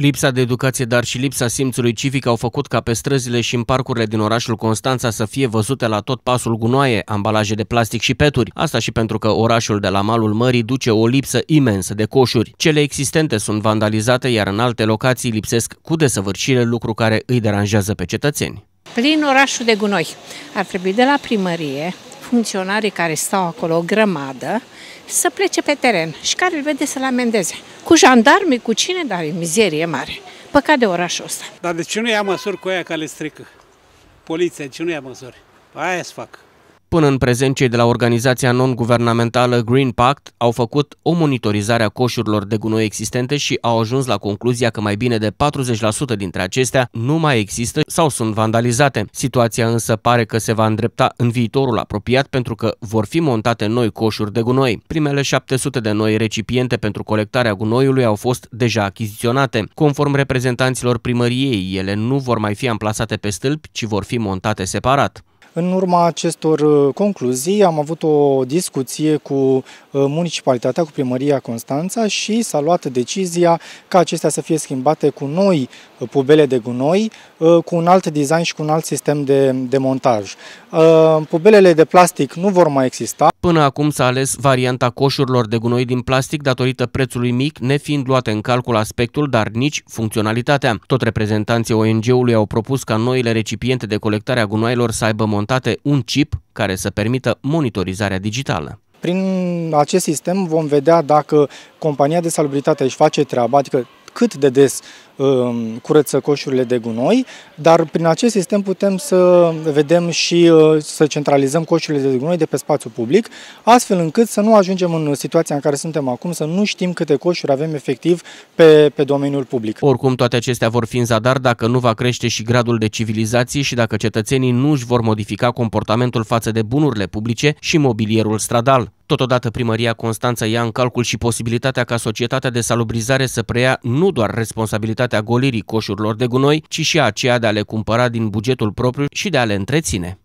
Lipsa de educație, dar și lipsa simțului civic au făcut ca pe străzile și în parcurile din orașul Constanța să fie văzute la tot pasul gunoaie, ambalaje de plastic și peturi. Asta și pentru că orașul de la malul mării duce o lipsă imensă de coșuri. Cele existente sunt vandalizate, iar în alte locații lipsesc cu desăvârșire lucru care îi deranjează pe cetățeni. Plin orașul de gunoi. Ar trebui de la primărie funcționarii care stau acolo o grămadă să plece pe teren și care îl vede să-l amendeze. Cu jandarmi, cu cine, dar e mizerie mare. Păcat de orașul ăsta. Dar de ce nu ia măsuri cu aia care le strică? Poliția, de ce nu ia măsuri? Aia să fac. Până în prezent, cei de la organizația non-guvernamentală Green Pact au făcut o monitorizare a coșurilor de gunoi existente și au ajuns la concluzia că mai bine de 40% dintre acestea nu mai există sau sunt vandalizate. Situația însă pare că se va îndrepta în viitorul apropiat pentru că vor fi montate noi coșuri de gunoi. Primele 700 de noi recipiente pentru colectarea gunoiului au fost deja achiziționate. Conform reprezentanților primăriei, ele nu vor mai fi amplasate pe stâlpi, ci vor fi montate separat. În urma acestor uh, concluzii am avut o discuție cu uh, municipalitatea, cu primăria Constanța și s-a luat decizia ca acestea să fie schimbate cu noi uh, pubele de gunoi, cu un alt design și cu un alt sistem de, de montaj. Pubelele de plastic nu vor mai exista, Până acum s-a ales varianta coșurilor de gunoi din plastic datorită prețului mic, nefiind luate în calcul aspectul, dar nici funcționalitatea. Tot reprezentanții ONG-ului au propus ca noile recipiente de colectare a gunoailor să aibă montate un chip care să permită monitorizarea digitală. Prin acest sistem vom vedea dacă compania de salubritate își face treaba, adică cât de des um, curăță coșurile de gunoi, dar prin acest sistem putem să vedem și uh, să centralizăm coșurile de gunoi de pe spațiu public, astfel încât să nu ajungem în situația în care suntem acum, să nu știm câte coșuri avem efectiv pe, pe domeniul public. Oricum, toate acestea vor fi în zadar dacă nu va crește și gradul de civilizație și dacă cetățenii nu își vor modifica comportamentul față de bunurile publice și mobilierul stradal. Totodată primăria Constanța ia în calcul și posibilitatea ca societatea de salubrizare să preia nu doar responsabilitatea golirii coșurilor de gunoi, ci și aceea de a le cumpăra din bugetul propriu și de a le întreține.